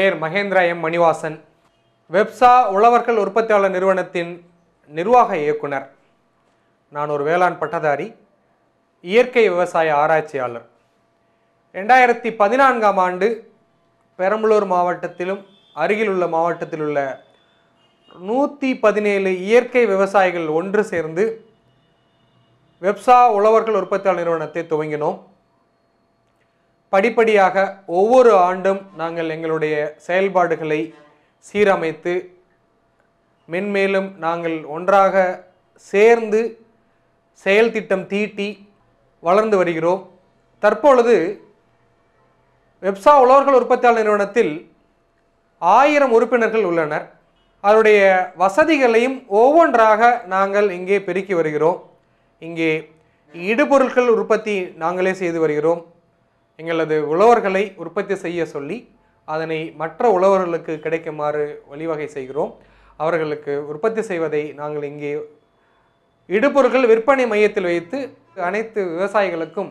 பெயர் மகேந்திரா எம் மணிவாசன் வெப்சா உழவர்கள் உற்பத்தியாளர் நிறுவனத்தின் நிர்வாக இயக்குனர் நான் ஒரு வேளாண் பட்டதாரி இயற்கை விவசாய ஆராய்ச்சியாளர் ரெண்டாயிரத்தி பதினான்காம் ஆண்டு பெரம்பலூர் மாவட்டத்திலும் அருகில் உள்ள மாவட்டத்தில் உள்ள நூற்றி பதினேழு இயற்கை விவசாயிகள் ஒன்று சேர்ந்து வெப்சா உழவர்கள் உற்பத்தியாளர் நிறுவனத்தை துவங்கினோம் படிப்படியாக ஒவ்வொரு ஆண்டும் நாங்கள் எங்களுடைய செயல்பாடுகளை சீரமைத்து மென்மேலும் நாங்கள் ஒன்றாக சேர்ந்து செயல் திட்டம் தீட்டி வளர்ந்து வருகிறோம் தற்பொழுது வெப்சா உழவர்கள் உற்பத்தியாளர் நிறுவனத்தில் ஆயிரம் உறுப்பினர்கள் உள்ளனர் அதனுடைய வசதிகளையும் ஒவ்வொன்றாக நாங்கள் இங்கே பெருக்கி வருகிறோம் இங்கே இடுபொருட்கள் உற்பத்தி நாங்களே செய்து வருகிறோம் எங்களது உழவர்களை உற்பத்தி செய்ய சொல்லி அதனை மற்ற உழவர்களுக்கு கிடைக்குமாறு வழிவகை செய்கிறோம் அவர்களுக்கு உற்பத்தி செய்வதை நாங்கள் இங்கே இடுபொருட்கள் விற்பனை மையத்தில் வைத்து அனைத்து விவசாயிகளுக்கும்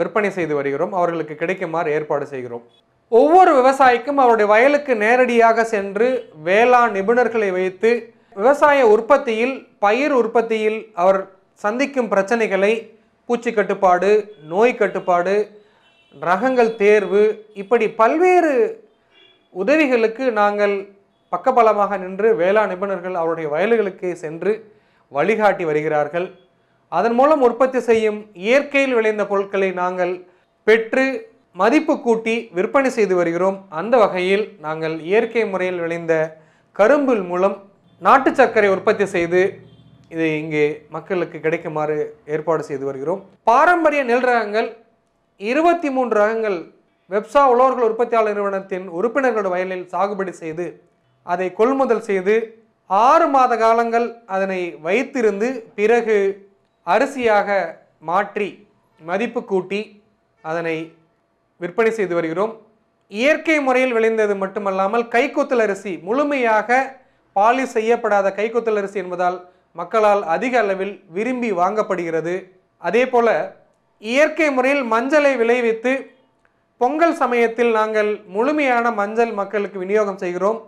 விற்பனை செய்து வருகிறோம் அவர்களுக்கு கிடைக்குமாறு ஏற்பாடு செய்கிறோம் ஒவ்வொரு விவசாயிக்கும் அவருடைய வயலுக்கு நேரடியாக சென்று வேளாண் நிபுணர்களை வைத்து விவசாய உற்பத்தியில் பயிர் உற்பத்தியில் அவர் சந்திக்கும் பிரச்சனைகளை பூச்சி கட்டுப்பாடு நோய் கட்டுப்பாடு ரகங்கள் தேர்வு இப்படி பல்வேறு உதவிகளுக்கு நாங்கள் பக்கபலமாக நின்று வேளாண் நிபுணர்கள் அவருடைய வயல்களுக்கு சென்று வழிகாட்டி வருகிறார்கள் அதன் மூலம் உற்பத்தி செய்யும் இயற்கையில் விளைந்த பொருட்களை நாங்கள் பெற்று மதிப்பு கூட்டி விற்பனை செய்து வருகிறோம் அந்த வகையில் நாங்கள் இயற்கை முறையில் விளைந்த கரும்பில் மூலம் நாட்டு சர்க்கரை உற்பத்தி செய்து இதை இங்கே மக்களுக்கு கிடைக்குமாறு ஏற்பாடு செய்து வருகிறோம் பாரம்பரிய நெல் ரகங்கள் இருபத்தி மூன்று ரகங்கள் வெப்சா உழவர்கள் உற்பத்தியாளர் நிறுவனத்தின் உறுப்பினர்களோட வயலில் சாகுபடி செய்து அதை கொள்முதல் செய்து ஆறு மாத காலங்கள் அதனை வைத்திருந்து பிறகு அரிசியாக மாற்றி மதிப்பு கூட்டி அதனை விற்பனை செய்து வருகிறோம் இயற்கை முறையில் விளைந்தது மட்டுமல்லாமல் கைக்குத்தல் அரிசி முழுமையாக பாலிஷ் செய்யப்படாத கைக்குத்தல் அரிசி என்பதால் மக்களால் அதிக அளவில் விரும்பி வாங்கப்படுகிறது அதே போல் இயற்கை முறையில் மஞ்சளை விளைவித்து பொங்கல் சமயத்தில் நாங்கள் முழுமையான மஞ்சள் மக்களுக்கு விநியோகம் செய்கிறோம்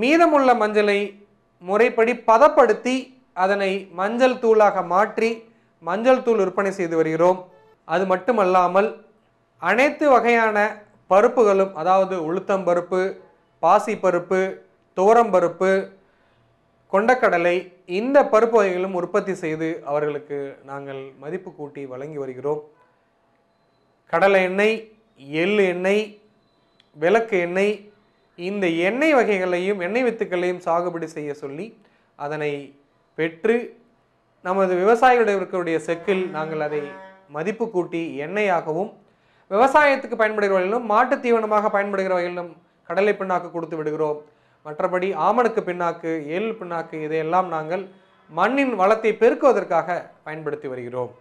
மீதமுள்ள மஞ்சளை முறைப்படி பதப்படுத்தி அதனை மஞ்சள் தூளாக மாற்றி மஞ்சள் தூள் விற்பனை செய்து வருகிறோம் அது மட்டுமல்லாமல் அனைத்து வகையான பருப்புகளும் அதாவது உளுத்தம் பருப்பு பாசிப்பருப்பு பருப்பு கொண்டக்கடலை இந்த பருப்பு வகைகளும் உற்பத்தி செய்து அவர்களுக்கு நாங்கள் மதிப்பு கூட்டி வழங்கி வருகிறோம் கடலை எண்ணெய் எள் எண்ணெய் விளக்கு எண்ணெய் இந்த எண்ணெய் வகைகளையும் எண்ணெய் வித்துக்களையும் சாகுபடி செய்ய சொல்லி அதனை பெற்று நமது விவசாயிகளுடைய செக்கில் நாங்கள் அதை மதிப்பு கூட்டி எண்ணெயாகவும் விவசாயத்துக்கு பயன்படுகிற வகையிலும் மாட்டு தீவனமாக பயன்படுகிற வகையிலும் கடலை பெண்ணாக கொடுத்து விடுகிறோம் மற்றபடி ஆமணக்கு பின்னாக்கு எள் பின்னாக்கு இதையெல்லாம் நாங்கள் மண்ணின் வளத்தை பெருக்குவதற்காக பயன்படுத்தி வருகிறோம்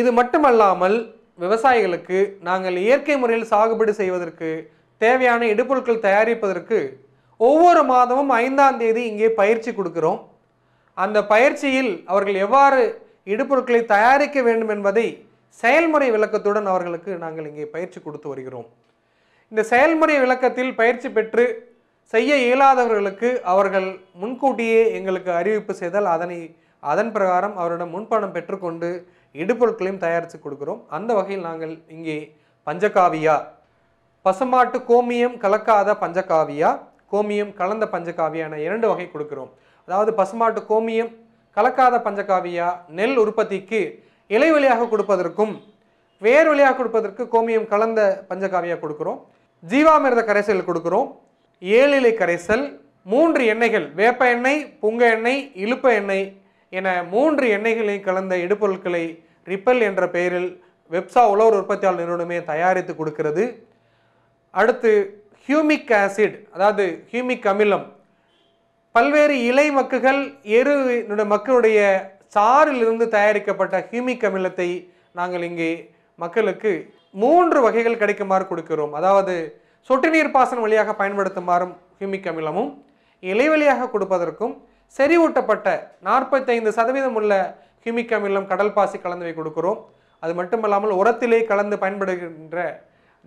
இது மட்டுமல்லாமல் விவசாயிகளுக்கு நாங்கள் இயற்கை முறையில் சாகுபடி செய்வதற்கு தேவையான இடுபொருட்கள் தயாரிப்பதற்கு ஒவ்வொரு மாதமும் ஐந்தாம் தேதி இங்கே பயிற்சி கொடுக்கிறோம் அந்த பயிற்சியில் அவர்கள் எவ்வாறு இடுபொருட்களை தயாரிக்க வேண்டும் என்பதை செயல்முறை விளக்கத்துடன் அவர்களுக்கு நாங்கள் இங்கே பயிற்சி கொடுத்து வருகிறோம் இந்த செயல்முறை விளக்கத்தில் பயிற்சி பெற்று செய்ய இயலாதவர்களுக்கு அவர்கள் முன்கூட்டியே எங்களுக்கு அறிவிப்பு செய்தால் அதனை அதன் பிரகாரம் அவரிடம் முன்பணம் பெற்றுக்கொண்டு இடுபொருட்களையும் தயாரித்து கொடுக்குறோம் அந்த வகையில் நாங்கள் இங்கே பஞ்சகாவியா பசுமாட்டு கோமியம் கலக்காத பஞ்சகாவியா கோமியம் கலந்த பஞ்சகாவியா என இரண்டு வகை கொடுக்கிறோம் அதாவது பசுமாட்டு கோமியம் கலக்காத பஞ்சகாவியா நெல் உற்பத்திக்கு இலை வழியாக கொடுப்பதற்கும் வேர் வழியாக கொடுப்பதற்கு கோமியம் கலந்த பஞ்சகாவியா கொடுக்குறோம் ஜீவாமிர்த கரைசல் கொடுக்குறோம் ஏழிலை கரைசல் மூன்று எண்ணெய்கள் வேப்ப எண்ணெய் புங்க எண்ணெய் இழுப்ப எண்ணெய் என மூன்று எண்ணெய்களை கலந்த இடுபொருட்களை ரிப்பல் என்ற பெயரில் வெப்சா உலவர் உற்பத்தியாளர் நிறுவனமே தயாரித்து கொடுக்கிறது அடுத்து ஹியூமிக் ஆசிட் அதாவது ஹியூமிக் அமிலம் பல்வேறு இலை மக்குகள் எரு மக்களுடைய சாரிலிருந்து தயாரிக்கப்பட்ட ஹியூமிக் அமிலத்தை நாங்கள் இங்கே மக்களுக்கு மூன்று வகைகள் கிடைக்குமாறு கொடுக்கிறோம் அதாவது சொட்டு நீர் பாசனம் வழியாக பயன்படுத்துமாறும் ஹியூமிக் அமிலமும் இலைவழியாக கொடுப்பதற்கும் செறிவூட்டப்பட்ட நாற்பத்தைந்து சதவீதம் உள்ள ஹியூமிக் அமிலம் கடல் பாசி கலந்தவை கொடுக்கிறோம் அது மட்டுமல்லாமல் உரத்திலே கலந்து பயன்படுகின்ற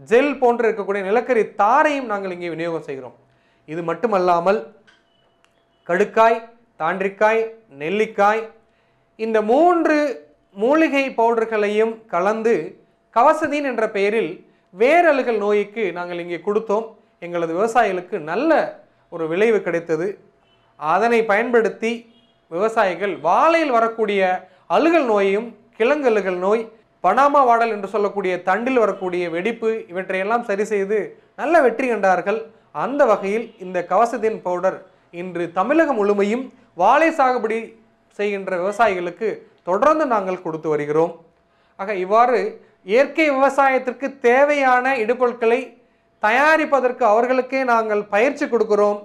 ஜெல் போன்று இருக்கக்கூடிய நிலக்கரி தாரையும் நாங்கள் இங்கே விநியோகம் செய்கிறோம் இது மட்டுமல்லாமல் கடுக்காய் தாண்டிக்காய் நெல்லிக்காய் இந்த மூன்று மூலிகை பவுடர்களையும் கலந்து கவசதீன் என்ற பெயரில் வேரல்கள் நோய்க்கு நாங்கள் இங்கே கொடுத்தோம் எங்களது விவசாயிகளுக்கு நல்ல ஒரு விளைவு கிடைத்தது அதனை பயன்படுத்தி விவசாயிகள் வாழையில் வரக்கூடிய அழுகல் நோயும் கிழங்கல்லுகள் நோய் பனாமா வாடல் என்று சொல்லக்கூடிய தண்டில் வரக்கூடிய வெடிப்பு இவற்றையெல்லாம் சரி செய்து நல்ல வெற்றி கண்டார்கள் அந்த வகையில் இந்த கவசத்தின் பவுடர் இன்று தமிழகம் முழுமையும் வாழை சாகுபடி செய்கின்ற விவசாயிகளுக்கு தொடர்ந்து நாங்கள் கொடுத்து வருகிறோம் ஆக இவ்வாறு இயற்கை விவசாயத்திற்கு தேவையான இடுபொருட்களை தயாரிப்பதற்கு அவர்களுக்கே நாங்கள் பயிற்சி கொடுக்கிறோம்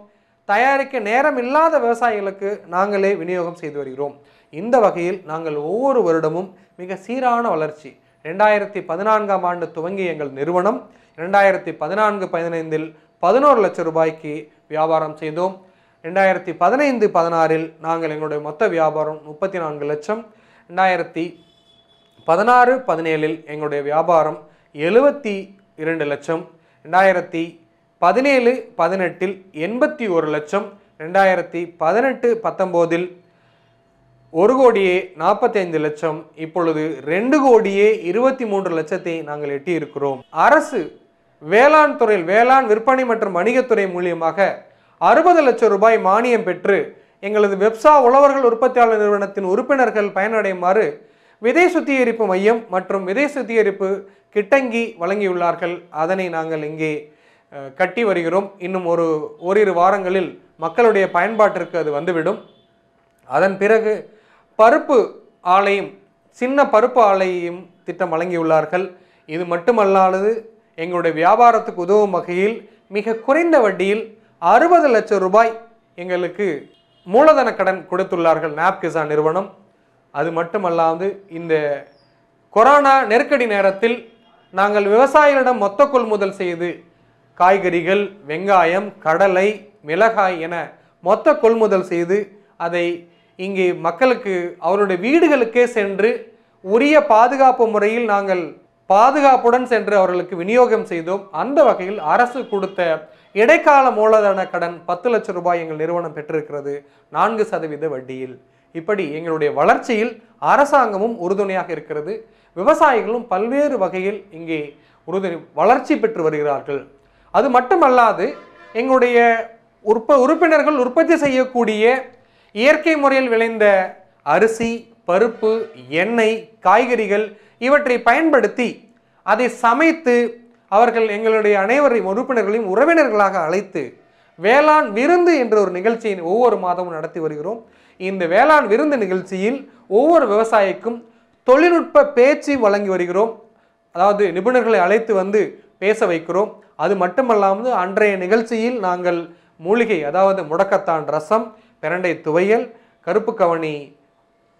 தயாரிக்க நேரம் இல்லாத விவசாயிகளுக்கு நாங்களே விநியோகம் செய்து வருகிறோம் இந்த வகையில் நாங்கள் ஒவ்வொரு வருடமும் மிக சீரான வளர்ச்சி ரெண்டாயிரத்தி பதினான்காம் ஆண்டு துவங்கிய எங்கள் நிறுவனம் ரெண்டாயிரத்தி பதினான்கு பதினைந்தில் பதினோரு லட்சம் ரூபாய்க்கு வியாபாரம் செய்தோம் ரெண்டாயிரத்தி பதினைந்து பதினாறில் நாங்கள் எங்களுடைய மொத்த வியாபாரம் முப்பத்தி நான்கு லட்சம் ரெண்டாயிரத்தி பதினாறு பதினேழில் எங்களுடைய வியாபாரம் எழுபத்தி இரண்டு லட்சம் ரெண்டாயிரத்தி பதினேழு பதினெட்டில் எண்பத்தி ஒரு லட்சம் ரெண்டாயிரத்தி பதினெட்டு பத்தொம்போதில் ஒரு கோடியே நாற்பத்தைந்து லட்சம் இப்பொழுது ரெண்டு கோடியே இருபத்தி மூன்று லட்சத்தை நாங்கள் எட்டியிருக்கிறோம் அரசு வேளாண் துறையில் வேளாண் விற்பனை மற்றும் வணிகத்துறை மூலியமாக அறுபது லட்சம் ரூபாய் மானியம் பெற்று எங்களது வெப்சா உழவர்கள் உற்பத்தியாளர் நிறுவனத்தின் உறுப்பினர்கள் பயனடையுமாறு விதை சுத்திகரிப்பு மையம் மற்றும் விதை சுத்திகரிப்பு கிட்டங்கி வழங்கியுள்ளார்கள் அதனை நாங்கள் இங்கே கட்டி வருகிறோம் இன்னும் ஒரு ஓரிரு வாரங்களில் மக்களுடைய பயன்பாட்டிற்கு அது வந்துவிடும் அதன் பிறகு பருப்பு ஆலையும் சின்ன பருப்பு ஆலையும் திட்டம் வழங்கியுள்ளார்கள் இது மட்டுமல்லாது எங்களுடைய வியாபாரத்துக்கு உதவும் வகையில் மிக குறைந்த வட்டியில் அறுபது லட்சம் ரூபாய் எங்களுக்கு மூலதன கடன் கொடுத்துள்ளார்கள் நாப்கிசா நிறுவனம் அது மட்டுமல்லாது இந்த கொரோனா நெருக்கடி நேரத்தில் நாங்கள் விவசாயிகளிடம் மொத்த கொள்முதல் செய்து காய்கறிகள் வெங்காயம் கடலை மிளகாய் என மொத்த கொள்முதல் செய்து அதை இங்கே மக்களுக்கு அவருடைய வீடுகளுக்கே சென்று உரிய பாதுகாப்பு முறையில் நாங்கள் பாதுகாப்புடன் சென்று அவர்களுக்கு விநியோகம் செய்தோம் அந்த வகையில் அரசு கொடுத்த இடைக்கால மூலதன கடன் பத்து லட்சம் ரூபாய் எங்கள் நிறுவனம் பெற்றிருக்கிறது நான்கு சதவீத வட்டியில் இப்படி எங்களுடைய வளர்ச்சியில் அரசாங்கமும் உறுதுணையாக இருக்கிறது விவசாயிகளும் பல்வேறு வகையில் இங்கே உறுதுணை வளர்ச்சி பெற்று வருகிறார்கள் அது மட்டுமல்லாது எங்களுடைய உற்ப உறுப்பினர்கள் உற்பத்தி செய்யக்கூடிய இயற்கை முறையில் விளைந்த அரிசி பருப்பு எண்ணெய் காய்கறிகள் இவற்றை பயன்படுத்தி அதை சமைத்து அவர்கள் எங்களுடைய அனைவரையும் உறுப்பினர்களையும் உறவினர்களாக அழைத்து வேளாண் விருந்து என்ற ஒரு நிகழ்ச்சியை ஒவ்வொரு மாதமும் நடத்தி வருகிறோம் இந்த வேளாண் விருந்து நிகழ்ச்சியில் ஒவ்வொரு விவசாயிக்கும் தொழில்நுட்ப பேச்சு வழங்கி வருகிறோம் அதாவது நிபுணர்களை அழைத்து வந்து பேச வைக்கிறோம் அது மட்டுமல்லாமல் அன்றைய நிகழ்ச்சியில் நாங்கள் மூலிகை அதாவது முடக்கத்தான் ரசம் பிரண்டை துவையல் கருப்பு கவனி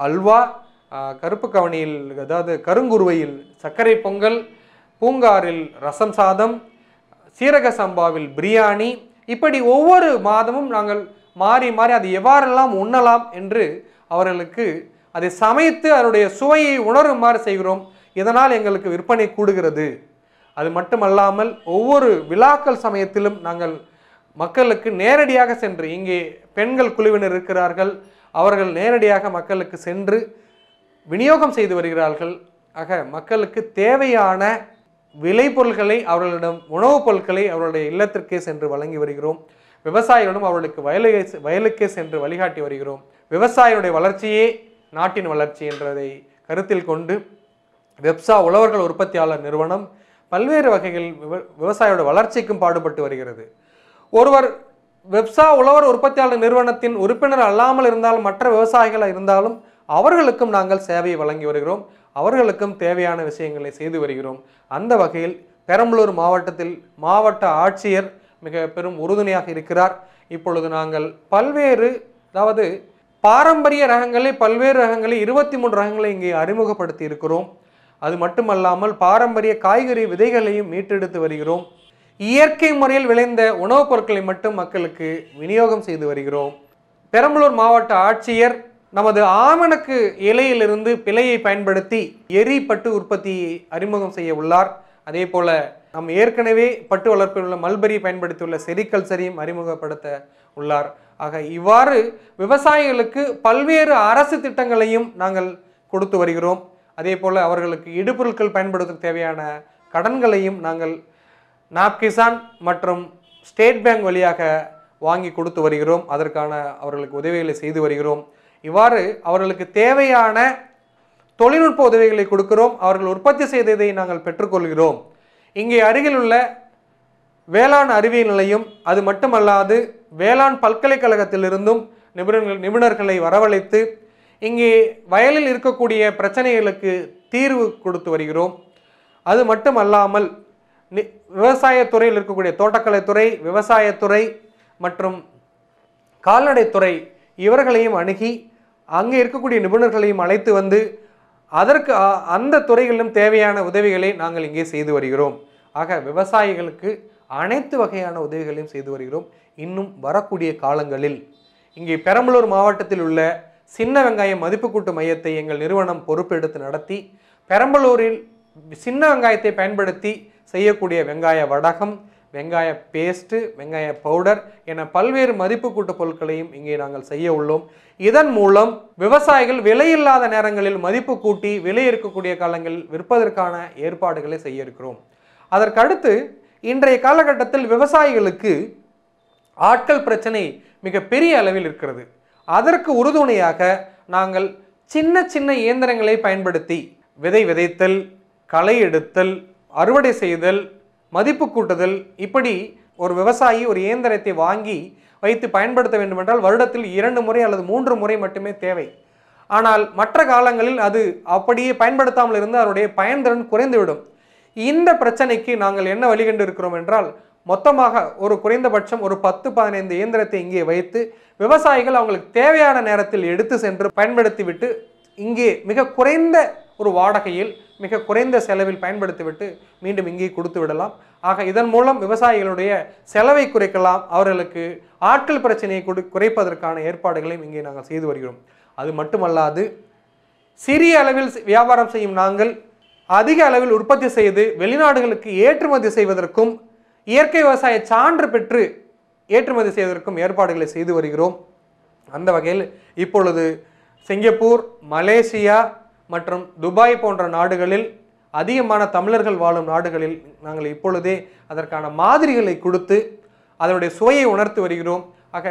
அல்வா கருப்பு கவனியில் அதாவது கருங்குருவையில் சர்க்கரை பொங்கல் பூங்காரில் ரசம் சாதம் சீரக சம்பாவில் பிரியாணி இப்படி ஒவ்வொரு மாதமும் நாங்கள் மாறி மாறி அது எவ்வாறெல்லாம் உண்ணலாம் என்று அவர்களுக்கு அதை சமைத்து அதனுடைய சுவையை உணருமாறு செய்கிறோம் இதனால் எங்களுக்கு விற்பனை கூடுகிறது அது மட்டுமல்லாமல் ஒவ்வொரு விழாக்கள் சமயத்திலும் நாங்கள் மக்களுக்கு நேரடியாக சென்று இங்கே பெண்கள் குழுவினர் இருக்கிறார்கள் அவர்கள் நேரடியாக மக்களுக்கு சென்று விநியோகம் செய்து வருகிறார்கள் ஆக மக்களுக்கு தேவையான விளைபொருள்களை அவர்களிடம் உணவுப் பொருட்களை அவர்களுடைய இல்லத்திற்கே சென்று வழங்கி வருகிறோம் விவசாயிகளும் அவர்களுக்கு வயலுக்கு வயலுக்கே சென்று வழிகாட்டி வருகிறோம் விவசாயிகளுடைய வளர்ச்சியே நாட்டின் வளர்ச்சி என்றதை கருத்தில் கொண்டு வெப்சா உழவர்கள் உற்பத்தியாளர் நிறுவனம் பல்வேறு வகைகளில் விவசாயியோட வளர்ச்சிக்கும் பாடுபட்டு வருகிறது ஒருவர் வெப்சா உழவர் உற்பத்தியாளர் நிறுவனத்தின் உறுப்பினர் அல்லாமல் இருந்தாலும் மற்ற விவசாயிகளாக இருந்தாலும் அவர்களுக்கும் நாங்கள் சேவையை வழங்கி வருகிறோம் அவர்களுக்கும் தேவையான விஷயங்களை செய்து வருகிறோம் அந்த வகையில் பெரம்பலூர் மாவட்டத்தில் மாவட்ட ஆட்சியர் மிக பெரும் உறுதுணையாக இருக்கிறார் இப்பொழுது நாங்கள் பல்வேறு அதாவது பாரம்பரிய ரகங்களை பல்வேறு ரகங்களை இருபத்தி மூணு ரகங்களை இங்கே அறிமுகப்படுத்தி இருக்கிறோம் அது மட்டுமல்லாமல் பாரம்பரிய காய்கறி விதைகளையும் மீட்டெடுத்து வருகிறோம் இயற்கை முறையில் விளைந்த உணவுப் பொருட்களை மட்டும் மக்களுக்கு விநியோகம் செய்து வருகிறோம் பெரம்பலூர் மாவட்ட ஆட்சியர் நமது ஆமணக்கு இலையிலிருந்து பிழையை பயன்படுத்தி எரிப்பட்டு உற்பத்தியை அறிமுகம் செய்ய உள்ளார் அதே போல நம் ஏற்கனவே பட்டு வளர்ப்பில் உள்ள மல்பரி பயன்படுத்தியுள்ள செரிகல்ச்சரையும் அறிமுகப்படுத்த உள்ளார் ஆக இவ்வாறு விவசாயிகளுக்கு பல்வேறு அரசு திட்டங்களையும் நாங்கள் கொடுத்து வருகிறோம் அதே போல் அவர்களுக்கு இடுபொருட்கள் பயன்படுத்த தேவையான கடன்களையும் நாங்கள் நாப்கிசான் மற்றும் ஸ்டேட் பேங்க் வழியாக வாங்கி கொடுத்து வருகிறோம் அதற்கான அவர்களுக்கு உதவிகளை செய்து வருகிறோம் இவ்வாறு அவர்களுக்கு தேவையான தொழில்நுட்ப உதவிகளை கொடுக்கிறோம் அவர்கள் உற்பத்தி செய்ததை நாங்கள் பெற்றுக்கொள்கிறோம் இங்கே அருகில் உள்ள வேளாண் அறிவியல் நிலையம் அது மட்டுமல்லாது வேளாண் பல்கலைக்கழகத்திலிருந்தும் நிபுணர்கள் நிபுணர்களை வரவழைத்து இங்கே வயலில் இருக்கக்கூடிய பிரச்சனைகளுக்கு தீர்வு கொடுத்து வருகிறோம் அது மட்டுமல்லாமல் நி விவசாயத்துறையில் இருக்கக்கூடிய தோட்டக்கலைத்துறை விவசாயத்துறை மற்றும் கால்நடைத்துறை இவர்களையும் அணுகி அங்கே இருக்கக்கூடிய நிபுணர்களையும் அழைத்து வந்து அதற்கு அந்த துறைகளிலும் தேவையான உதவிகளை நாங்கள் இங்கே செய்து வருகிறோம் ஆக விவசாயிகளுக்கு அனைத்து வகையான உதவிகளையும் செய்து வருகிறோம் இன்னும் வரக்கூடிய காலங்களில் இங்கே பெரம்பலூர் மாவட்டத்தில் உள்ள சின்ன வெங்காயம் மதிப்பு கூட்டு மையத்தை எங்கள் நிறுவனம் பொறுப்பெடுத்து நடத்தி பெரம்பலூரில் சின்ன வெங்காயத்தை பயன்படுத்தி செய்யக்கூடிய வெங்காய வடகம் வெங்காய பேஸ்ட்டு வெங்காய பவுடர் என பல்வேறு மதிப்பு கூட்டு பொருட்களையும் இங்கே நாங்கள் செய்ய உள்ளோம் இதன் மூலம் விவசாயிகள் விலையில்லாத நேரங்களில் மதிப்பு கூட்டி விலை இருக்கக்கூடிய காலங்களில் விற்பதற்கான ஏற்பாடுகளை செய்ய இருக்கிறோம் அதற்கடுத்து இன்றைய காலகட்டத்தில் விவசாயிகளுக்கு ஆட்கள் பிரச்சனை மிகப்பெரிய அளவில் இருக்கிறது அதற்கு உறுதுணையாக நாங்கள் சின்ன சின்ன இயந்திரங்களை பயன்படுத்தி விதை விதைத்தல் களை எடுத்தல் அறுவடை செய்தல் மதிப்பு கூட்டுதல் இப்படி ஒரு விவசாயி ஒரு இயந்திரத்தை வாங்கி வைத்து பயன்படுத்த வேண்டுமென்றால் வருடத்தில் இரண்டு முறை அல்லது மூன்று முறை மட்டுமே தேவை ஆனால் மற்ற காலங்களில் அது அப்படியே பயன்படுத்தாமல் இருந்து அவருடைய பயன்திறன் குறைந்துவிடும் இந்த பிரச்சனைக்கு நாங்கள் என்ன வழிகண்டு இருக்கிறோம் என்றால் மொத்தமாக ஒரு குறைந்தபட்சம் ஒரு பத்து பதினைந்து இயந்திரத்தை இங்கே வைத்து விவசாயிகள் அவங்களுக்கு தேவையான நேரத்தில் எடுத்து சென்று பயன்படுத்திவிட்டு இங்கே மிக குறைந்த ஒரு வாடகையில் மிக குறைந்த செலவில் பயன்படுத்திவிட்டு மீண்டும் இங்கே கொடுத்து விடலாம் ஆக இதன் மூலம் விவசாயிகளுடைய செலவை குறைக்கலாம் அவர்களுக்கு ஆட்கள் பிரச்சனையை கொடு குறைப்பதற்கான ஏற்பாடுகளையும் இங்கே நாங்கள் செய்து வருகிறோம் அது மட்டுமல்லாது சிறிய அளவில் வியாபாரம் செய்யும் நாங்கள் அதிக அளவில் உற்பத்தி செய்து வெளிநாடுகளுக்கு ஏற்றுமதி செய்வதற்கும் இயற்கை விவசாய சான்று பெற்று ஏற்றுமதி செய்வதற்கும் ஏற்பாடுகளை செய்து வருகிறோம் அந்த வகையில் இப்பொழுது சிங்கப்பூர் மலேசியா மற்றும் துபாய் போன்ற நாடுகளில் அதிகமான தமிழர்கள் வாழும் நாடுகளில் நாங்கள் இப்பொழுதே அதற்கான மாதிரிகளை கொடுத்து அதனுடைய சுவையை உணர்த்து வருகிறோம் ஆக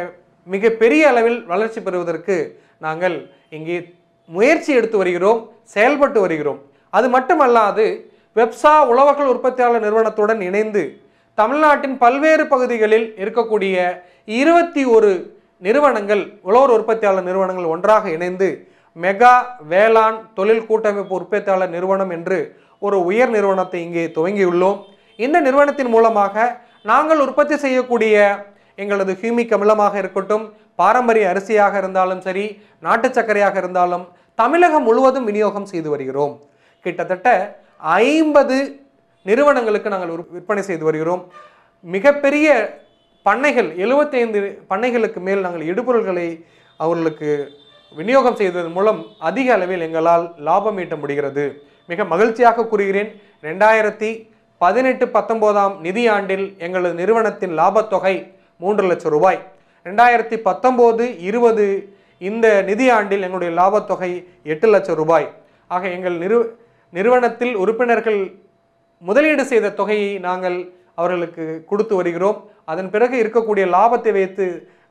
மிக பெரிய அளவில் வளர்ச்சி பெறுவதற்கு நாங்கள் இங்கே முயற்சி எடுத்து வருகிறோம் செயல்பட்டு வருகிறோம் அது மட்டுமல்லாது வெப்சா உழவர்கள் உற்பத்தியாளர் நிறுவனத்துடன் இணைந்து தமிழ்நாட்டின் பல்வேறு பகுதிகளில் இருக்கக்கூடிய இருபத்தி ஒரு நிறுவனங்கள் உழவர் உற்பத்தியாளர் நிறுவனங்கள் ஒன்றாக இணைந்து மெகா வேளாண் தொழில் கூட்டமைப்பு உற்பத்தியாளர் நிறுவனம் என்று ஒரு உயர் நிறுவனத்தை இங்கே துவங்கியுள்ளோம் இந்த நிறுவனத்தின் மூலமாக நாங்கள் உற்பத்தி செய்யக்கூடிய எங்களது ஹியூமிக் அமிலமாக இருக்கட்டும் பாரம்பரிய அரிசியாக இருந்தாலும் சரி நாட்டு சர்க்கரையாக இருந்தாலும் தமிழகம் முழுவதும் விநியோகம் செய்து வருகிறோம் கிட்டத்தட்ட ஐம்பது நிறுவனங்களுக்கு நாங்கள் விற்பனை செய்து வருகிறோம் மிகப்பெரிய பண்ணைகள் எழுபத்தைந்து பண்ணைகளுக்கு மேல் நாங்கள் இடுபொருள்களை அவர்களுக்கு விநியோகம் செய்ததன் மூலம் அதிக அளவில் எங்களால் லாபம் ஈட்ட முடிகிறது மிக மகிழ்ச்சியாக கூறுகிறேன் ரெண்டாயிரத்தி பதினெட்டு பத்தொம்போதாம் நிதியாண்டில் எங்களது நிறுவனத்தின் லாபத்தொகை மூன்று லட்சம் ரூபாய் ரெண்டாயிரத்தி பத்தொம்போது இருபது இந்த நிதியாண்டில் எங்களுடைய லாபத்தொகை எட்டு லட்சம் ரூபாய் ஆக எங்கள் நிறு நிறுவனத்தில் உறுப்பினர்கள் முதலீடு செய்த தொகையை நாங்கள் அவர்களுக்கு கொடுத்து வருகிறோம் அதன் பிறகு இருக்கக்கூடிய லாபத்தை வைத்து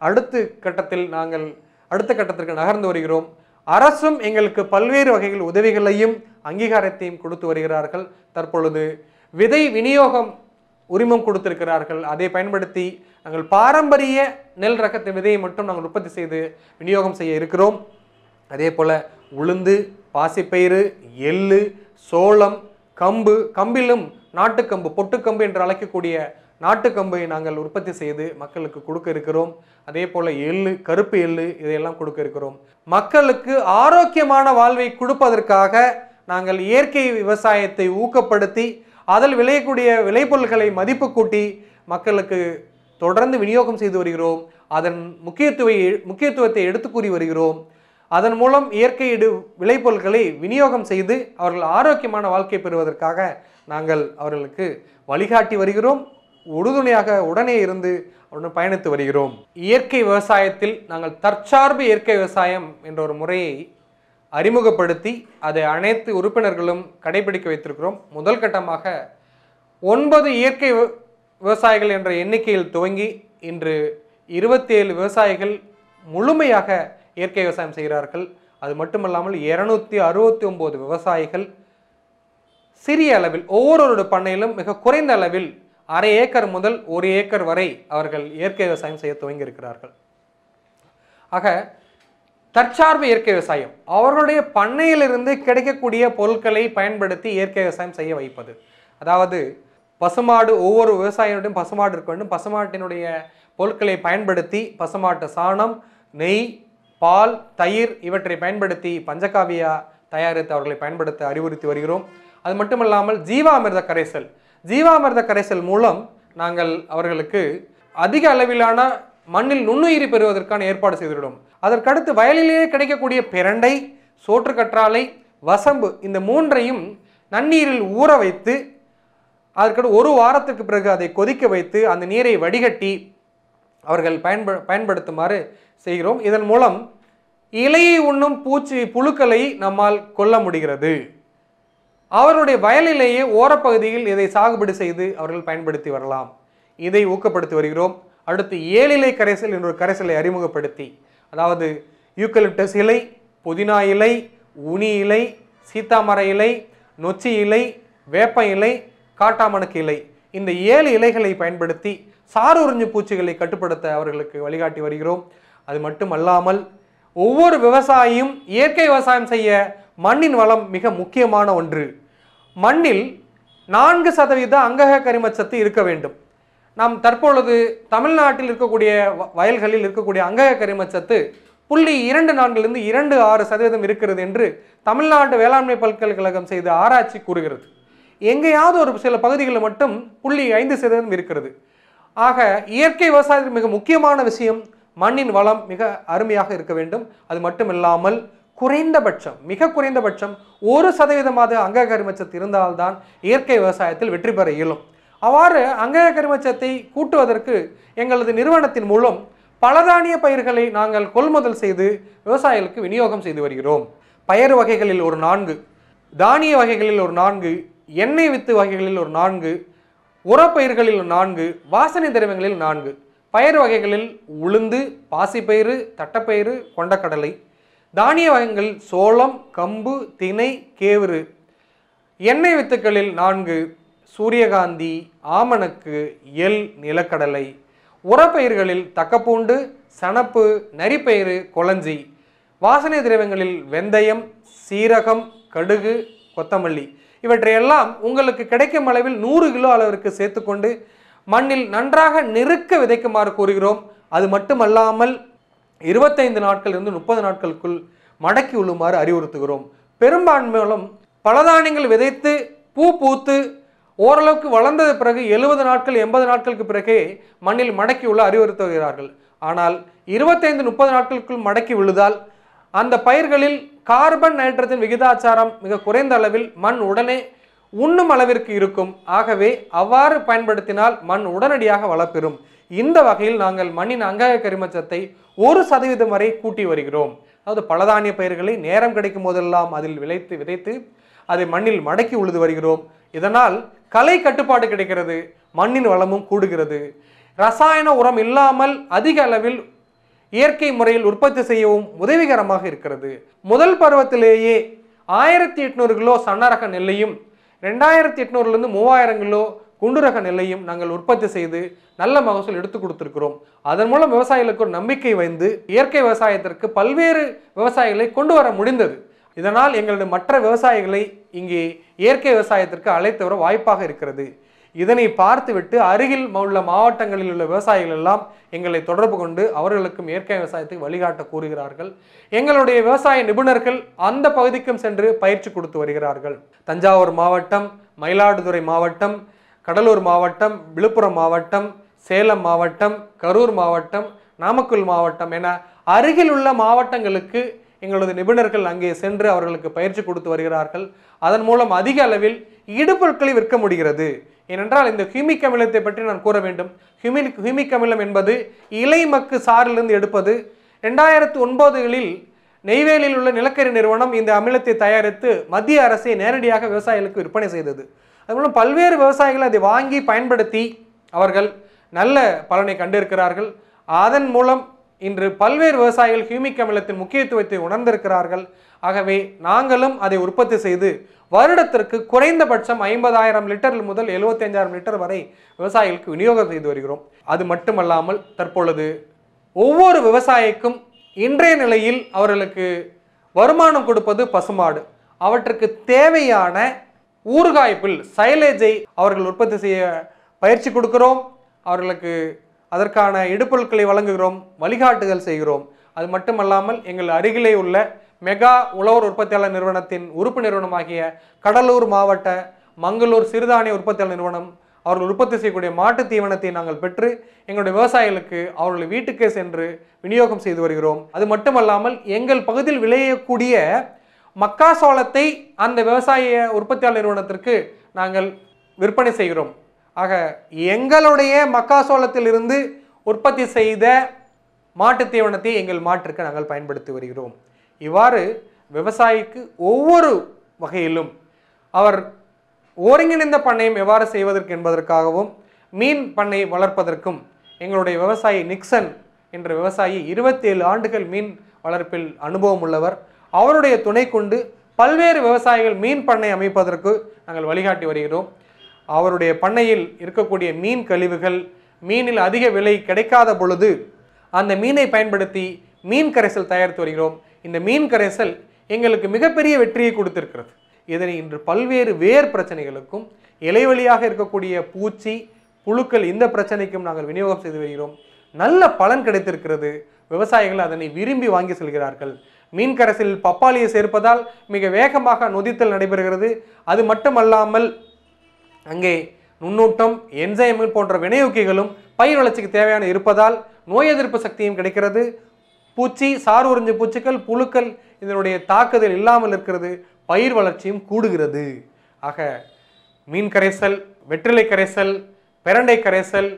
அடுத்த கட்டத்தில் நாங்கள் அடுத்த கட்டத்திற்கு நகர்ந்து வருகிறோம் அரசும் எங்களுக்கு பல்வேறு வகையில் உதவிகளையும் அங்கீகாரத்தையும் கொடுத்து வருகிறார்கள் தற்பொழுது விதை விநியோகம் உரிமம் கொடுத்திருக்கிறார்கள் அதை பயன்படுத்தி நாங்கள் பாரம்பரிய நெல் ரகத்தை விதையை மட்டும் நாங்கள் உற்பத்தி செய்து விநியோகம் செய்ய இருக்கிறோம் அதே போல் உளுந்து பாசிப்பயிறு எள்ளு சோளம் கம்பு கம்பிலும் நாட்டுக்கம்பு பொட்டுக்கம்பு என்று அழைக்கக்கூடிய நாட்டுக்கம்பை நாங்கள் உற்பத்தி செய்து மக்களுக்கு கொடுக்க இருக்கிறோம் அதே போல் எள்ளு கருப்பு எள்ளு இதையெல்லாம் கொடுக்க இருக்கிறோம் மக்களுக்கு ஆரோக்கியமான வாழ்வை கொடுப்பதற்காக நாங்கள் இயற்கை விவசாயத்தை ஊக்கப்படுத்தி அதில் விளையக்கூடிய விளைபொருள்களை மதிப்பு கூட்டி மக்களுக்கு தொடர்ந்து விநியோகம் செய்து வருகிறோம் அதன் முக்கியத்துவ முக்கியத்துவத்தை எடுத்து கூறி வருகிறோம் அதன் மூலம் இயற்கையீடு விளைபொருட்களை விநியோகம் செய்து அவர்கள் ஆரோக்கியமான வாழ்க்கை பெறுவதற்காக நாங்கள் அவர்களுக்கு வழிகாட்டி வருகிறோம் உறுதுணையாக உடனே இருந்து உடனே பயணித்து வருகிறோம் இயற்கை விவசாயத்தில் நாங்கள் தற்சார்பு இயற்கை விவசாயம் என்ற ஒரு முறையை அறிமுகப்படுத்தி அதை அனைத்து உறுப்பினர்களும் கடைபிடிக்க வைத்திருக்கிறோம் முதல் கட்டமாக ஒன்பது இயற்கை விவசாயிகள் என்ற எண்ணிக்கையில் துவங்கி இன்று இருபத்தி ஏழு விவசாயிகள் முழுமையாக இயற்கை விவசாயம் செய்கிறார்கள் அது மட்டுமல்லாமல் இரநூத்தி அறுபத்தி ஒம்பது விவசாயிகள் சிறிய அளவில் ஒவ்வொருவருடைய பண்ணையிலும் மிக குறைந்த அளவில் அரை ஏக்கர் முதல் ஒரு ஏக்கர் வரை அவர்கள் இயற்கை விவசாயம் செய்ய துவங்கி இருக்கிறார்கள் ஆக தற்சார்பு இயற்கை விவசாயம் அவர்களுடைய பண்ணையிலிருந்து கிடைக்கக்கூடிய பொருட்களை பயன்படுத்தி இயற்கை விவசாயம் செய்ய வைப்பது அதாவது பசுமாடு ஒவ்வொரு விவசாயினுடையும் பசுமாடு இருக்க வேண்டும் பசுமாட்டினுடைய பொருட்களை பயன்படுத்தி பசுமாட்டு சாணம் நெய் பால் தயிர் இவற்றை பயன்படுத்தி பஞ்சகாவியா தயாரித்து அவர்களை பயன்படுத்த அறிவுறுத்தி வருகிறோம் அது மட்டுமல்லாமல் ஜீவாமிர்த கரைசல் ஜீவாமிர்த கரைசல் மூலம் நாங்கள் அவர்களுக்கு அதிக அளவிலான மண்ணில் நுண்ணுயிரி பெறுவதற்கான ஏற்பாடு செய்துவிடும் அதற்கடுத்து வயலிலேயே கிடைக்கக்கூடிய பிரண்டை சோற்று கற்றாழை வசம்பு இந்த மூன்றையும் நன்னீரில் ஊற வைத்து அதற்கடு ஒரு வாரத்துக்கு பிறகு அதை கொதிக்க வைத்து அந்த நீரை வடிகட்டி அவர்கள் பயன்ப பயன்படுத்துமாறு செய்கிறோம் இதன் மூலம் இலையை உண்ணும் பூச்சி புழுக்களை நம்மால் கொல்ல முடிகிறது அவருடைய வயலிலேயே ஓரப்பகுதியில் இதை சாகுபடி செய்து அவர்கள் பயன்படுத்தி வரலாம் இதை ஊக்கப்படுத்தி வருகிறோம் அடுத்து ஏழிலை கரைசல் என்ற ஒரு கரைசலை அறிமுகப்படுத்தி அதாவது யூக்கலிப்டஸ் இலை புதினா இலை உனி இலை சீத்தாமர இலை நொச்சி இலை வேப்ப இலை காட்டாமணக்கு இலை இந்த ஏழு இலைகளை பயன்படுத்தி சாறு உறிஞ்சு பூச்சிகளை கட்டுப்படுத்த அவர்களுக்கு வழிகாட்டி வருகிறோம் அது மட்டும் அல்லாமல் ஒவ்வொரு விவசாயியும் இயற்கை விவசாயம் செய்ய மண்ணின் வளம் மிக முக்கியமான ஒன்று மண்ணில் நான்கு சதவீத அங்கக கரிமச்சத்து இருக்க வேண்டும் நாம் தற்பொழுது தமிழ்நாட்டில் இருக்கக்கூடிய வயல்களில் இருக்கக்கூடிய அங்கக கரிமச்சத்து புள்ளி இரண்டு நான்கிலிருந்து இரண்டு ஆறு சதவீதம் இருக்கிறது என்று தமிழ்நாடு வேளாண்மை பல்கலைக்கழகம் செய்த ஆராய்ச்சி கூறுகிறது எங்கேயாவது ஒரு சில பகுதிகளில் மட்டும் புள்ளி ஐந்து சதவீதம் இருக்கிறது ஆக இயற்கை விவசாயத்தில் மிக முக்கியமான விஷயம் மண்ணின் வளம் மிக அருமையாக இருக்க வேண்டும் அது மட்டும் இல்லாமல் குறைந்தபட்சம் மிக குறைந்தபட்சம் ஒரு சதவீதமாவது அங்க கருமச்சத்து இருந்தால்தான் இயற்கை விவசாயத்தில் வெற்றி பெற இயலும் அவ்வாறு அங்கய கருமச்சத்தை கூட்டுவதற்கு எங்களது நிறுவனத்தின் மூலம் பலதானிய பயிர்களை நாங்கள் கொள்முதல் செய்து விவசாயிகளுக்கு விநியோகம் செய்து வருகிறோம் பயறு வகைகளில் ஒரு நான்கு தானிய வகைகளில் ஒரு நான்கு எண்ணெய் வித்து வகைகளில் ஒரு நான்கு உரப்பயிர்களில் நான்கு வாசனை திரவங்களில் நான்கு பயிர் வகைகளில் உளுந்து பாசிப்பயிறு தட்டப்பயிறு கொண்டக்கடலை தானிய வகைகள் சோளம் கம்பு தினை கேவுரு எண்ணெய் வித்துக்களில் நான்கு சூரியகாந்தி ஆமணக்கு எல் நிலக்கடலை உரப்பயிர்களில் தக்கப்பூண்டு சணப்பு நரிப்பயிறு கொளஞ்சி வாசனை திரவியங்களில் வெந்தயம் சீரகம் கடுகு கொத்தமல்லி இவற்றையெல்லாம் உங்களுக்கு கிடைக்கும் அளவில் நூறு கிலோ அளவிற்கு சேர்த்துக்கொண்டு மண்ணில் நன்றாக நெருக்க விதைக்குமாறு கூறுகிறோம் அது மட்டுமல்லாமல் இருபத்தைந்து நாட்கள் இருந்து முப்பது நாட்களுக்குள் மடக்கி உள்ளுமாறு அறிவுறுத்துகிறோம் பெரும்பான்மையிலும் பலதானியங்கள் விதைத்து பூ பூத்து ஓரளவுக்கு வளர்ந்தது பிறகு எழுபது நாட்கள் எண்பது நாட்களுக்கு பிறகே மண்ணில் மடக்கி உள்ள அறிவுறுத்துகிறார்கள் ஆனால் இருபத்தைந்து முப்பது நாட்களுக்குள் மடக்கி விழுதால் அந்த பயிர்களில் கார்பன் நைட்ரஜன் விகிதாச்சாரம் மிக குறைந்த அளவில் மண் உடனே உண்ணும் அளவிற்கு இருக்கும் ஆகவே அவ்வாறு பயன்படுத்தினால் மண் உடனடியாக வளப்பெறும் இந்த வகையில் நாங்கள் மண்ணின் அங்காய கரிமச்சத்தை ஒரு சதவீதம் வரை கூட்டி வருகிறோம் அதாவது பலதானிய பயிர்களை நேரம் கிடைக்கும் போதெல்லாம் அதில் விளைத்து விதைத்து அதை மண்ணில் மடக்கி உழுது வருகிறோம் இதனால் கலை கட்டுப்பாடு கிடைக்கிறது மண்ணின் வளமும் கூடுகிறது ரசாயன உரம் இல்லாமல் அதிக அளவில் இயற்கை முறையில் உற்பத்தி செய்யவும் உதவிகரமாக இருக்கிறது முதல் பருவத்திலேயே ஆயிரத்தி எட்நூறு கிலோ சன்னரக நெல்லையும் ரெண்டாயிரத்தி எட்நூறுலேருந்து மூவாயிரம் கிலோ குண்டு நெல்லையும் நாங்கள் உற்பத்தி செய்து நல்ல மகசூல் எடுத்து கொடுத்துருக்கிறோம் அதன் மூலம் விவசாயிகளுக்கு ஒரு நம்பிக்கை வந்து இயற்கை விவசாயத்திற்கு பல்வேறு விவசாயிகளை கொண்டு வர முடிந்தது இதனால் எங்களுடைய மற்ற விவசாயிகளை இங்கே இயற்கை விவசாயத்திற்கு அழைத்து வர வாய்ப்பாக இருக்கிறது இதனை பார்த்துவிட்டு அருகில் உள்ள மாவட்டங்களில் உள்ள விவசாயிகள் எல்லாம் எங்களை தொடர்பு கொண்டு அவர்களுக்கும் இயற்கை விவசாயத்துக்கு வழிகாட்ட கூறுகிறார்கள் எங்களுடைய விவசாய நிபுணர்கள் அந்த பகுதிக்கும் சென்று பயிற்சி கொடுத்து வருகிறார்கள் தஞ்சாவூர் மாவட்டம் மயிலாடுதுறை மாவட்டம் கடலூர் மாவட்டம் விழுப்புரம் மாவட்டம் சேலம் மாவட்டம் கரூர் மாவட்டம் நாமக்கல் மாவட்டம் என அருகில் உள்ள மாவட்டங்களுக்கு எங்களது நிபுணர்கள் அங்கே சென்று அவர்களுக்கு பயிற்சி கொடுத்து வருகிறார்கள் அதன் மூலம் அதிக அளவில் இடுபொருட்களை விற்க முடிகிறது ஏனென்றால் இந்த ஹியூமிக் அமிலத்தை பற்றி நான் கூற வேண்டும் ஹியூமிக் ஹியூமிக் அமிலம் என்பது இலை மக்கு சாறிலிருந்து எடுப்பது ரெண்டாயிரத்து ஒன்பதுகளில் நெய்வேலியில் உள்ள நிலக்கரி நிறுவனம் இந்த அமிலத்தை தயாரித்து மத்திய அரசை நேரடியாக விவசாயிகளுக்கு விற்பனை செய்தது மூலம் பல்வேறு விவசாயிகள் அதை வாங்கி பயன்படுத்தி அவர்கள் நல்ல பலனை கண்டிருக்கிறார்கள் அதன் மூலம் இன்று பல்வேறு விவசாயிகள் ஹியூமிக் அமிலத்தின் முக்கியத்துவத்தை உணர்ந்திருக்கிறார்கள் ஆகவே நாங்களும் அதை உற்பத்தி செய்து வருடத்திற்கு குறைந்தபட்சம் ஐம்பதாயிரம் லிட்டர் முதல் எழுபத்தஞ்சாயிரம் லிட்டர் வரை விவசாயிகளுக்கு விநியோகம் செய்து வருகிறோம் அது மட்டுமல்லாமல் தற்பொழுது ஒவ்வொரு விவசாயிக்கும் இன்றைய நிலையில் அவர்களுக்கு வருமானம் கொடுப்பது பசுமாடு அவற்றுக்கு தேவையான ஊறுகாய்ப்பில் சைலேஜை அவர்கள் உற்பத்தி செய்ய பயிற்சி கொடுக்கிறோம் அவர்களுக்கு அதற்கான இடுப்பொருட்களை வழங்குகிறோம் வழிகாட்டுதல் செய்கிறோம் அது மட்டுமல்லாமல் எங்கள் அருகிலே உள்ள மெகா உழவர் உற்பத்தியாளர் நிறுவனத்தின் உறுப்பு நிறுவனமாகிய கடலூர் மாவட்ட மங்களூர் சிறுதானிய உற்பத்தியாளர் நிறுவனம் அவர்கள் உற்பத்தி செய்யக்கூடிய மாட்டு தீவனத்தை நாங்கள் பெற்று எங்களுடைய விவசாயிகளுக்கு அவர்கள் வீட்டுக்கே சென்று விநியோகம் செய்து வருகிறோம் அது மட்டுமல்லாமல் எங்கள் பகுதியில் விளையக்கூடிய மக்காசோளத்தை அந்த விவசாய உற்பத்தியாளர் நிறுவனத்திற்கு நாங்கள் விற்பனை செய்கிறோம் ஆக எங்களுடைய மக்காசோளத்திலிருந்து உற்பத்தி செய்த மாட்டு தீவனத்தை எங்கள் மாட்டிற்கு நாங்கள் பயன்படுத்தி வருகிறோம் இவ்வாறு விவசாயிக்கு ஒவ்வொரு வகையிலும் அவர் ஒருங்கிணைந்த பண்ணையும் எவ்வாறு செய்வதற்கு என்பதற்காகவும் மீன் பண்ணை வளர்ப்பதற்கும் எங்களுடைய விவசாயி நிக்சன் என்ற விவசாயி இருபத்தேழு ஆண்டுகள் மீன் வளர்ப்பில் அனுபவம் உள்ளவர் அவருடைய துணை கொண்டு பல்வேறு விவசாயிகள் மீன் பண்ணை அமைப்பதற்கு நாங்கள் வழிகாட்டி வருகிறோம் அவருடைய பண்ணையில் இருக்கக்கூடிய மீன் கழிவுகள் மீனில் அதிக விலை கிடைக்காத பொழுது அந்த மீனை பயன்படுத்தி மீன் கரைசல் தயாரித்து வருகிறோம் இந்த மீன் கரைசல் எங்களுக்கு மிகப்பெரிய வெற்றியை கொடுத்திருக்கிறது இதனை இன்று பல்வேறு வேர் பிரச்சனைகளுக்கும் இலைவழியாக இருக்கக்கூடிய பூச்சி புழுக்கள் இந்த பிரச்சனைக்கும் நாங்கள் விநியோகம் செய்து வருகிறோம் நல்ல பலன் கிடைத்திருக்கிறது விவசாயிகள் அதனை விரும்பி வாங்கி செல்கிறார்கள் மீன் கரைசலில் பப்பாளியை சேர்ப்பதால் மிக வேகமாக நொதித்தல் நடைபெறுகிறது அது மட்டுமல்லாமல் அங்கே நுண்ணூட்டம் என்சைம்கள் போன்ற வினையூக்கிகளும் பயிர் வளர்ச்சிக்கு தேவையான இருப்பதால் நோய் எதிர்ப்பு சக்தியும் கிடைக்கிறது பூச்சி சார் உறிஞ்சு பூச்சிகள் புழுக்கள் இதனுடைய தாக்குதல் இல்லாமல் இருக்கிறது பயிர் வளர்ச்சியும் கூடுகிறது ஆக மீன் கரைசல் வெற்றிலை கரைசல் பெரண்டை கரைசல்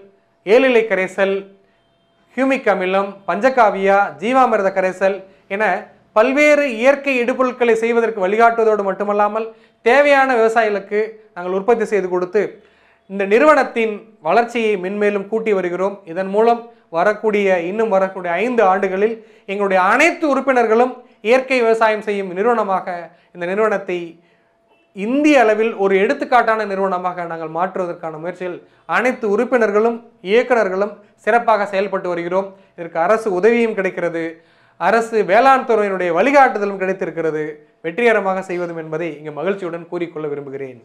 ஏழிலை கரைசல் ஹியூமிக் அமிலம் பஞ்சகாவியா ஜீவாமிரத கரைசல் என பல்வேறு இயற்கை இடுபொருட்களை செய்வதற்கு வழிகாட்டுவதோடு மட்டுமல்லாமல் தேவையான விவசாயிகளுக்கு நாங்கள் உற்பத்தி செய்து கொடுத்து இந்த நிறுவனத்தின் வளர்ச்சியை மென்மேலும் கூட்டி வருகிறோம் இதன் மூலம் வரக்கூடிய இன்னும் வரக்கூடிய ஐந்து ஆண்டுகளில் எங்களுடைய அனைத்து உறுப்பினர்களும் இயற்கை விவசாயம் செய்யும் நிறுவனமாக இந்த நிறுவனத்தை இந்திய அளவில் ஒரு எடுத்துக்காட்டான நிறுவனமாக நாங்கள் மாற்றுவதற்கான முயற்சியில் அனைத்து உறுப்பினர்களும் இயக்குநர்களும் சிறப்பாக செயல்பட்டு வருகிறோம் இதற்கு அரசு உதவியும் கிடைக்கிறது அரசு வேளாண் துறையினுடைய வழிகாட்டுதலும் கிடைத்திருக்கிறது வெற்றிகரமாக செய்வதும் என்பதை இங்கு மகிழ்ச்சியுடன் கூறிக்கொள்ள விரும்புகிறேன்